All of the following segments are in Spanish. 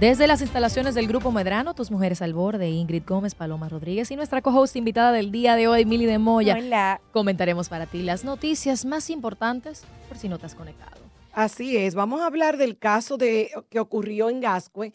Desde las instalaciones del Grupo Medrano, Tus Mujeres al Borde, Ingrid Gómez, Paloma Rodríguez y nuestra co-host invitada del día de hoy, Mili de Moya. Hola. Comentaremos para ti las noticias más importantes por si no te has conectado. Así es, vamos a hablar del caso de, que ocurrió en Gascue,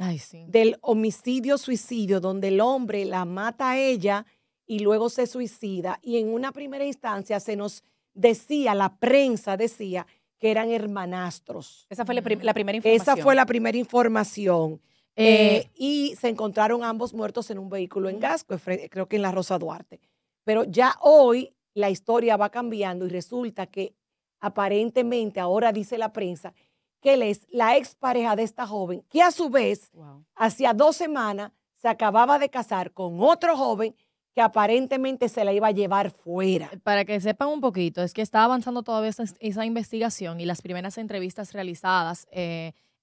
del homicidio-suicidio, donde el hombre la mata a ella y luego se suicida. Y en una primera instancia se nos decía, la prensa decía que eran hermanastros. Esa fue la primera información. Esa fue la primera información. Eh, eh, y se encontraron ambos muertos en un vehículo en Gasco, creo que en la Rosa Duarte. Pero ya hoy la historia va cambiando y resulta que aparentemente ahora dice la prensa que él es la expareja de esta joven, que a su vez, hacía dos semanas, se acababa de casar con otro joven que aparentemente se la iba a llevar fuera. Eh, para que sepan un poquito, es que está avanzando todavía esa, investigación y las primeras entrevistas realizadas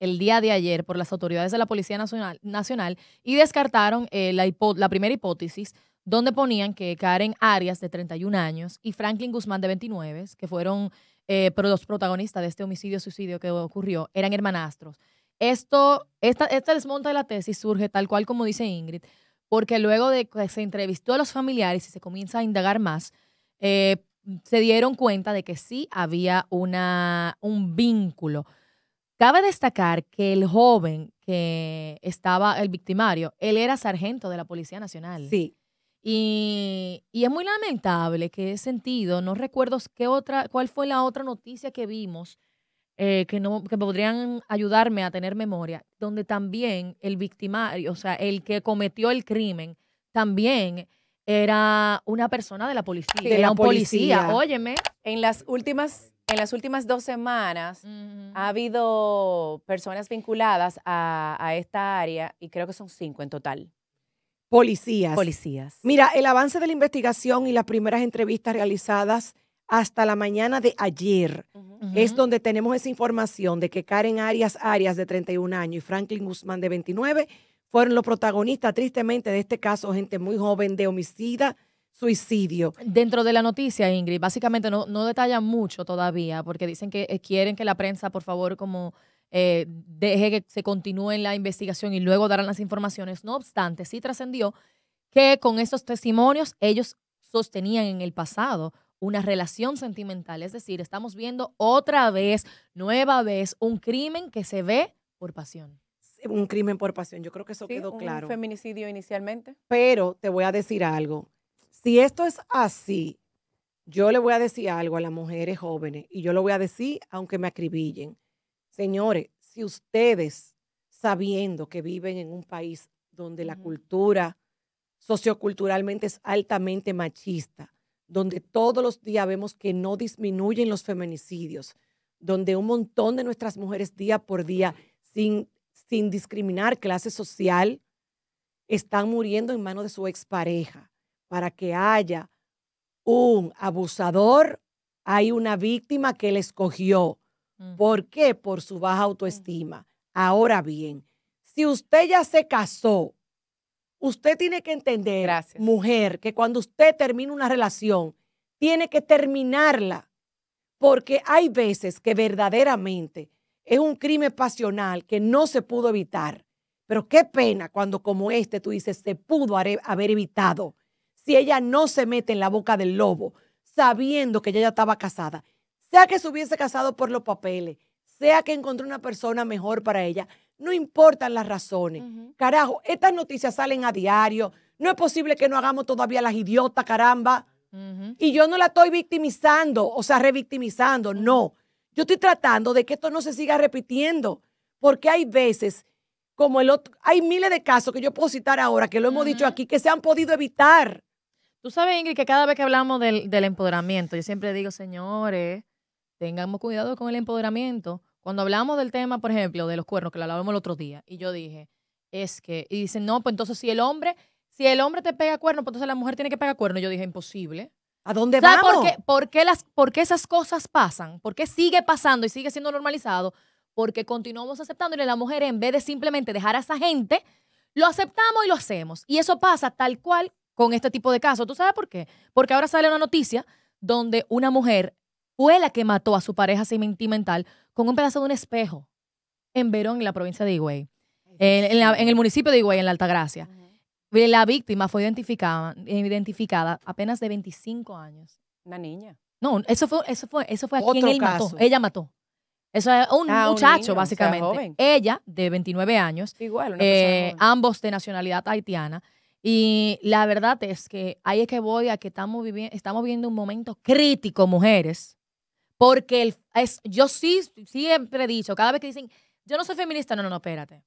el día de ayer por las autoridades de la Policía Nacional, y descartaron eh, la, primera hipótesis donde ponían que Karen Arias, de 31 años, y Franklin Guzmán, de 29, que fueron eh, los protagonistas de este homicidio-suicidio que ocurrió, eran hermanastros. Esto, esta, desmonta de la tesis surge tal cual como dice Ingrid, porque luego de que se entrevistó a los familiares y se comienza a indagar más, eh, se dieron cuenta de que sí había un vínculo Cabe destacar que el joven que estaba, el victimario, él era sargento de la Policía Nacional. Sí. Y, es muy lamentable que he sentido, no recuerdo qué otra, cuál fue la otra noticia que vimos, eh, que, no, que podrían ayudarme a tener memoria, donde también el victimario, o sea, el que cometió el crimen, también era una persona de la policía. de era la un policía. Óyeme. En las últimas, en las últimas dos semanas ha habido personas vinculadas a, esta área y creo que son cinco en total. Policías. Policías. Mira, el avance de la investigación y las primeras entrevistas realizadas hasta la mañana de ayer es donde tenemos esa información de que Karen Arias Arias, de 31 años, y Franklin Guzmán, de 29, fueron los protagonistas, tristemente, de este caso, gente muy joven de homicida, suicidio. Dentro de la noticia, Ingrid, básicamente no, no detallan mucho todavía, porque dicen que eh, quieren que la prensa, por favor, como eh, deje que se continúe la investigación y luego darán las informaciones. No obstante, sí trascendió que con esos testimonios ellos sostenían en el pasado una relación sentimental. Es decir, estamos viendo otra vez, nueva vez, un crimen que se ve por pasión. Eh, un crimen por pasión. Yo creo que eso quedó claro. Un feminicidio inicialmente. Pero te voy a decir algo. Si esto es así, yo le voy a decir algo a las mujeres jóvenes y yo lo voy a decir aunque me acribillen. Señores, si ustedes, sabiendo que viven en un país donde la cultura socioculturalmente es altamente machista, donde todos los días vemos que no disminuyen los feminicidios, donde un montón de nuestras mujeres día por día, sin sin discriminar clase social, están muriendo en manos de su expareja. Para que haya un abusador, hay una víctima que le escogió. Mm. ¿Por qué? Por su baja mm. autoestima. Ahora bien, si usted ya se casó, usted tiene que entender, mujer, que cuando usted termina una relación, tiene que terminarla, porque hay veces que verdaderamente es un crimen pasional que no se pudo evitar. Pero qué pena cuando como este tú dices, se pudo haber evitado. Si ella no se mete en la boca del lobo, sabiendo que ella ya estaba casada, sea que se hubiese casado por los papeles, sea que encontró una persona mejor para ella, no importan las razones. Carajo, estas noticias salen a diario. No es posible que no hagamos todavía las idiotas, caramba. Y yo no la estoy victimizando, o sea, revictimizando, no. Yo estoy tratando de que esto no se siga repitiendo, porque hay veces, como el otro, hay miles de casos que yo puedo citar ahora, que lo hemos dicho aquí, que se han podido evitar. Tú sabes, Ingrid, que cada vez que hablamos del, empoderamiento, yo siempre digo, señores, tengamos cuidado con el empoderamiento. Cuando hablamos del tema, por ejemplo, de los cuernos, que lo hablábamos el otro día, y yo dije, es que, y dicen, no, pues entonces si el hombre, si el hombre te pega cuernos, pues entonces la mujer tiene que pegar cuernos. Yo dije, imposible. ¿A dónde ¿Sabe Por qué, las, por esas cosas pasan? ¿Por qué sigue pasando y sigue siendo normalizado? Porque continuamos aceptándole a la mujer en vez de simplemente dejar a esa gente, lo aceptamos y lo hacemos. Y eso pasa tal cual con este tipo de casos. ¿Tú sabes por qué? Porque ahora sale una noticia donde una mujer fue la que mató a su pareja sentimental con un pedazo de un espejo en Verón, en la provincia de Higüey, en, en el municipio de Higüey, en la Altagracia. La víctima fue identificada, eh, identificada apenas de 25 años. Una niña. No, eso fue, eso fue, eso fue a quien él mató. Ella mató. Eso es un ah, muchacho, básicamente. Ella, de 29 años, Igual, una persona eh, ambos de nacionalidad haitiana. Y la verdad es que ahí es que voy a que estamos, viviendo, estamos viviendo un momento crítico, mujeres. Porque el, yo sí siempre he dicho, cada vez que dicen, yo no soy feminista, no, no, no, espérate.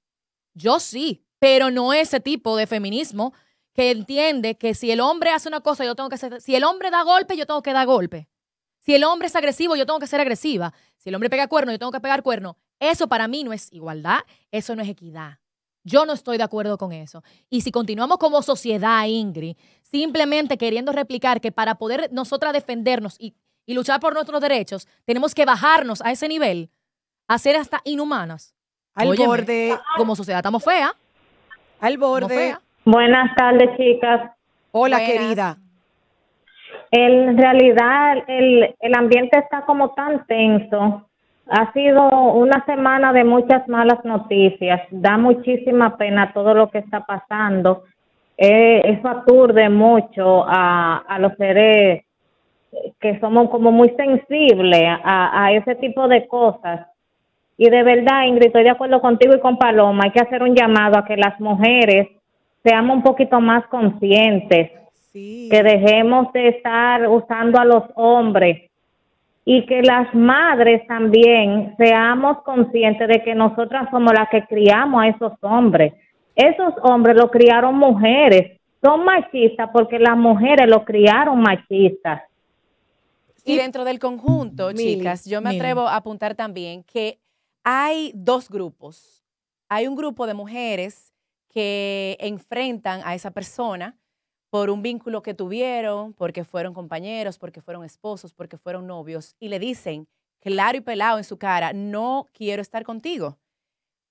Yo sí, pero no ese tipo de feminismo que entiende que si el hombre hace una cosa, yo tengo que hacer, si el hombre da golpe, yo tengo que dar golpe. Si el hombre es agresivo, yo tengo que ser agresiva. Si el hombre pega cuerno, yo tengo que pegar cuerno. Eso para mí no es igualdad, eso no es equidad. Yo no estoy de acuerdo con eso. Y si continuamos como sociedad, Ingrid, simplemente queriendo replicar que para poder nosotras defendernos y, luchar por nuestros derechos, tenemos que bajarnos a ese nivel, a ser hasta inhumanas. Al borde. Como sociedad estamos feas, al borde. Buenas tardes, chicas. Hola, querida. En realidad, el, ambiente está como tan tenso. Ha sido una semana de muchas malas noticias. Da muchísima pena todo lo que está pasando. Eh, eso aturde mucho a, a los seres que somos como muy sensibles a, a ese tipo de cosas y de verdad, Ingrid, estoy de acuerdo contigo y con Paloma, hay que hacer un llamado a que las mujeres seamos un poquito más conscientes, que dejemos de estar usando a los hombres y que las madres también seamos conscientes de que nosotras somos las que criamos a esos hombres. Esos hombres los criaron mujeres, son machistas porque las mujeres los criaron machistas. Y dentro del conjunto, chicas, yo me atrevo a apuntar también que hay dos grupos. Hay un grupo de mujeres que enfrentan a esa persona por un vínculo que tuvieron, porque fueron compañeros, porque fueron esposos, porque fueron novios, y le dicen claro y pelado en su cara, no quiero estar contigo.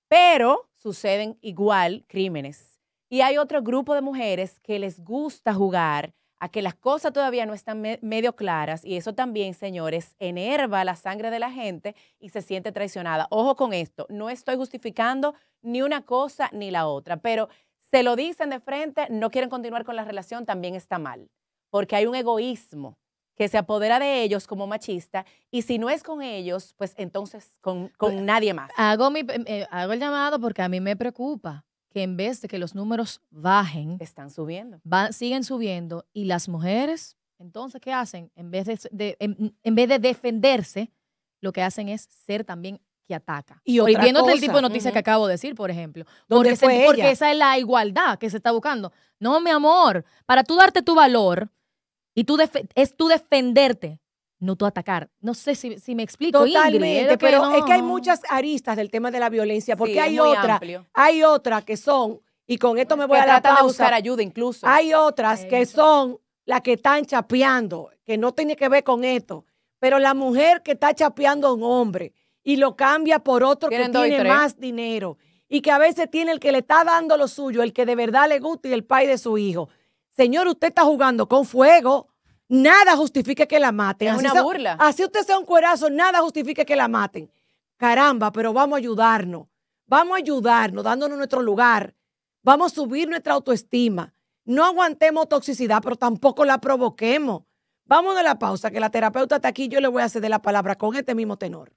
Pero suceden igual crímenes. Y hay otro grupo de mujeres que les gusta jugar que las cosas todavía no están medio claras y eso también, señores, enerva la sangre de la gente y se siente traicionada. Ojo con esto, no estoy justificando ni una cosa ni la otra, pero se lo dicen de frente, no quieren continuar con la relación, también está mal, porque hay un egoísmo que se apodera de ellos como machista y si no es con ellos, pues entonces con, pues, nadie más. Hago, mi, eh, hago el llamado porque a mí me preocupa que en vez de que los números bajen, están subiendo. siguen subiendo y las mujeres, entonces, ¿qué hacen? En vez de, en, vez de defenderse, lo que hacen es ser también que ataca. Y viéndote el tipo de noticias que acabo de decir, por ejemplo. Porque, porque esa es la igualdad que se está buscando. No, mi amor, para tú darte tu valor y tú es tú defenderte no tú atacar. No sé si, me explico. Totalmente, pero es que hay muchas aristas del tema de la violencia, porque hay otra, hay otra que son, y con esto pues me voy a dar pausa. de buscar ayuda incluso. Hay otras que son las que están chapeando, que no tiene que ver con esto, pero la mujer que está chapeando a un hombre y lo cambia por otro que tiene más dinero y que a veces tiene el que le está dando lo suyo, el que de verdad le gusta y el padre de su hijo. Señor, usted está jugando con fuego. Nada justifica que la maten. Es así una burla. Así usted sea un cuerazo, nada justifique que la maten. Caramba, pero vamos a ayudarnos. Vamos a ayudarnos, dándonos nuestro lugar. Vamos a subir nuestra autoestima. No aguantemos toxicidad, pero tampoco la provoquemos. Vamos a la pausa, que la terapeuta está aquí. Yo le voy a ceder la palabra con este mismo tenor.